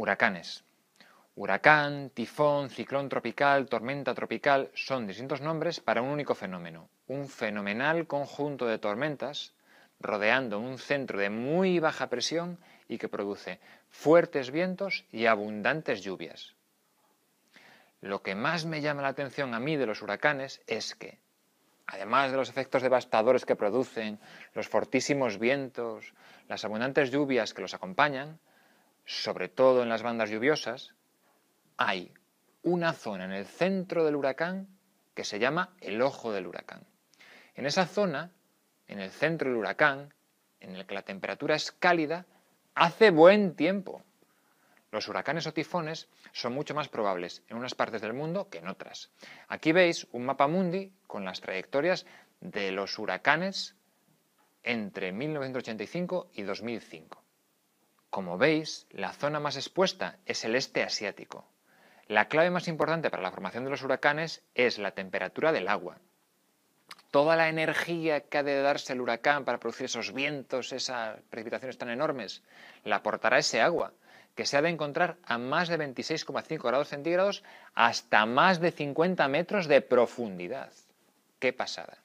Huracanes. Huracán, tifón, ciclón tropical, tormenta tropical son distintos nombres para un único fenómeno, un fenomenal conjunto de tormentas rodeando un centro de muy baja presión y que produce fuertes vientos y abundantes lluvias. Lo que más me llama la atención a mí de los huracanes es que, además de los efectos devastadores que producen, los fortísimos vientos, las abundantes lluvias que los acompañan, sobre todo en las bandas lluviosas, hay una zona en el centro del huracán que se llama el ojo del huracán. En esa zona, en el centro del huracán, en el que la temperatura es cálida, hace buen tiempo. Los huracanes o tifones son mucho más probables en unas partes del mundo que en otras. Aquí veis un mapa mundi con las trayectorias de los huracanes entre 1985 y 2005. Como veis, la zona más expuesta es el este asiático. La clave más importante para la formación de los huracanes es la temperatura del agua. Toda la energía que ha de darse el huracán para producir esos vientos, esas precipitaciones tan enormes, la aportará ese agua, que se ha de encontrar a más de 26,5 grados centígrados hasta más de 50 metros de profundidad. ¡Qué pasada!